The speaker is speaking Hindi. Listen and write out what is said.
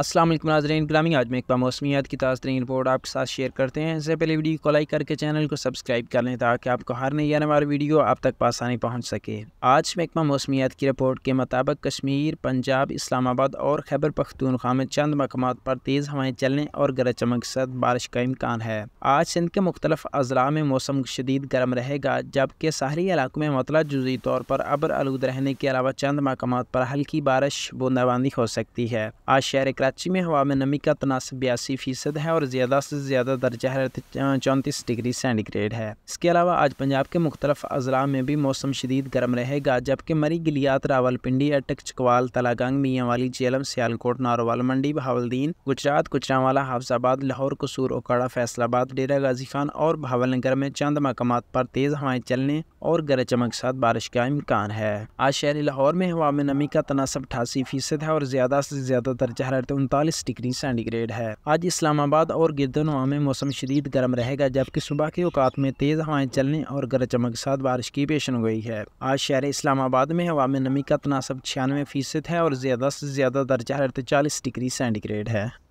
असलम नाजरन ग्रामीण आज मैं एक मौसमियात की ताज़ तरीन रिपोर्ट आपके साथ शेयर करते हैं इससे पहले वीडियो को लाइक करके चैनल को सब्सक्राइब कर लें ताकि आपको हर नई आने वाली वीडियो आप तक आसानी पहुंच सके आज महकमा मौसमियात की रिपोर्ट के मुताबिक कश्मीर पंजाब इस्लामाबाद और खैबर पख्तूनख्वा में चंद मकाम पर तेज़ हवाएं चलने और गरज चमक के साथ बारिश का इम्कान है आज सिंध के मुख्तलिफ अजला में मौसम शदीद गर्म रहेगा जबकि शहरी इलाकों में मतला जुजी तौर पर अबर आलूद रहने के अलावा चंद मकाम पर हल्की बारिश बूंदाबांदी हो सकती है आज शहर कराची में हवा में नमी का तनासब बयासी फीसद है और ज़्यादा से ज़्यादा दर्जा हरत चौंतीस डिग्री सेंटीग्रेड है इसके अलावा आज पंजाब के मुख्तलिफ अजला में भी मौसम शदीद गर्म रहेगा जबकि मरी गिलियात रावलपिंडी अटक चकवाल तलागंग मियाँवाली जेलम सियालकोट नारोवाल मंडी बहावलदीन गुजरात गुजरावाला हाफजाबाद लाहौर कसूर ओकाड़ा फैसलाबाद डेरा गाजी खान और भावलनगर में चंद मकाम पर तेज़ हवाएं चलने और गरज चमक के साथ बारिश का इम्कान है आज शहरी लाहौर में हवा में नमी का तनासब अठासी फीसद है और ज़्यादा से ज़्यादा दर्जा हरारत उनतालीस डिग्री सेंटीग्रेड है आज इस्लामाबाद और गिरदनवा में मौसम शदीद गर्म रहेगा जबकि सुबह के औकात में तेज़ हवाएं चलने और गरज चमक के साथ बारिश की पेशन गई है आज शहर इस्लामाबाद में हवा में नमी का तनासब छियानवे फीसद है और ज़्यादा से ज़्यादा दर्जा हरत चालीस डिग्री सेंटीग्रेड है